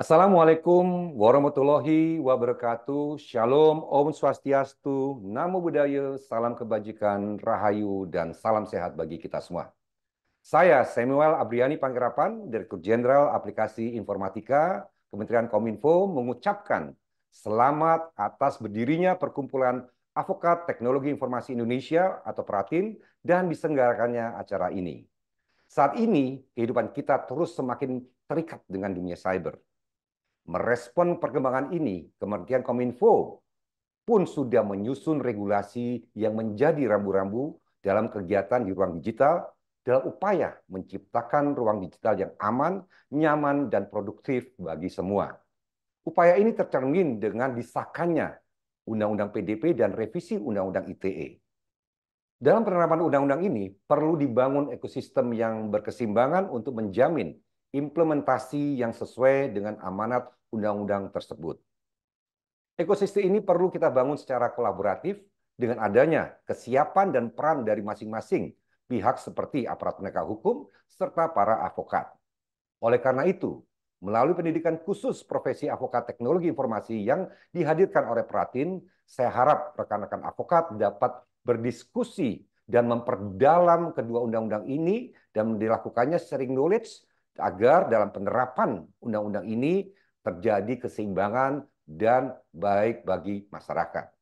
Assalamualaikum warahmatullahi wabarakatuh. Shalom, Om Swastiastu, Namo Buddhaya, salam kebajikan, rahayu, dan salam sehat bagi kita semua. Saya Samuel Abriani Pangerapan, Direktur Jenderal Aplikasi Informatika Kementerian Kominfo mengucapkan selamat atas berdirinya Perkumpulan Avokat Teknologi Informasi Indonesia atau Peratin dan disenggarakannya acara ini. Saat ini, kehidupan kita terus semakin terikat dengan dunia cyber Merespon perkembangan ini, Kementerian Kominfo pun sudah menyusun regulasi yang menjadi rambu-rambu dalam kegiatan di ruang digital dalam upaya menciptakan ruang digital yang aman, nyaman, dan produktif bagi semua. Upaya ini tercermin dengan disahkannya Undang-Undang PDP dan revisi Undang-Undang ITE. Dalam penerapan undang-undang ini, perlu dibangun ekosistem yang berkesimbangan untuk menjamin implementasi yang sesuai dengan amanat undang-undang tersebut. Ekosistem ini perlu kita bangun secara kolaboratif dengan adanya kesiapan dan peran dari masing-masing pihak seperti aparat penegak hukum serta para avokat. Oleh karena itu, melalui pendidikan khusus profesi avokat teknologi informasi yang dihadirkan oleh Pratin, saya harap rekan-rekan avokat dapat berdiskusi dan memperdalam kedua undang-undang ini dan dilakukannya sharing knowledge agar dalam penerapan undang-undang ini terjadi keseimbangan dan baik bagi masyarakat.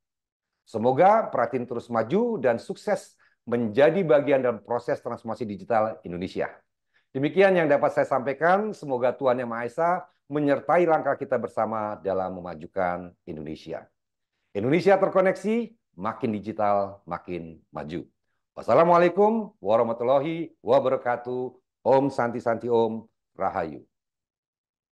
Semoga Peratin terus maju dan sukses menjadi bagian dalam proses transformasi digital Indonesia. Demikian yang dapat saya sampaikan. Semoga Tuhan Yang Maha Esa menyertai langkah kita bersama dalam memajukan Indonesia. Indonesia terkoneksi, makin digital, makin maju. Wassalamualaikum warahmatullahi wabarakatuh. Om Santi Santi Om Rahayu.